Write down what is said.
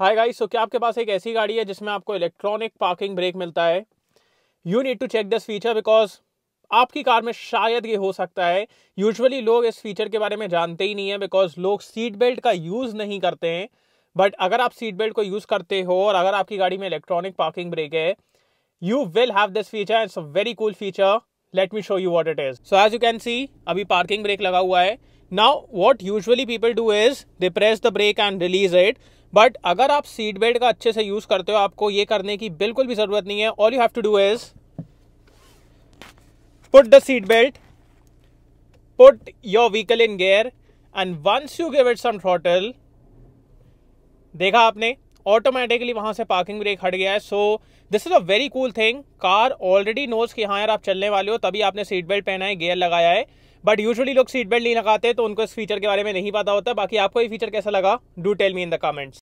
hi guys so क्या आपके पास एक ऐसी गाड़ी है जिसमें आपको इलेक्ट्रॉनिक पार्किंग ब्रेक मिलता है you need to check this feature because आपकी कार में शायद ये हो सकता है यूजुअली लोग इस फीचर के बारे में जानते ही नहीं है बिकॉज लोग सीट बेल्ट का यूज़ नहीं करते हैं बट अगर आप सीट बेल्ट को यूज़ करते हो और अगर आपकी गाड़ी में इलेक्ट्रॉनिक पार्किंग ब्रेक है you will have this feature it's a very cool feature let me show you what it is so as you can see अभी पार्किंग ब्रेक लगा हुआ है now what usually people do is they press the brake and release it but अगर आप seat belt का अच्छे से use करते हो आपको ये करने की बिल्कुल भी जरूरत नहीं है all you have to do is put the seat belt put your vehicle in gear and once you give it some throttle देखा आपने ऑटोमेटिकली वहाँ से पार्किंग ब्रेक हट गया है so this is a very cool thing car already knows कि हाँ यार आप चलने वाले हो तभी आपने सीट बेल्ट पहना है गेयर लगाया है बट यूजअली लोग सीट बेल्ट नहीं लगाते तो उनको इस फीचर के बारे में नहीं पता होता बाकी आपको ये फीचर कैसा लगा do tell me in the comments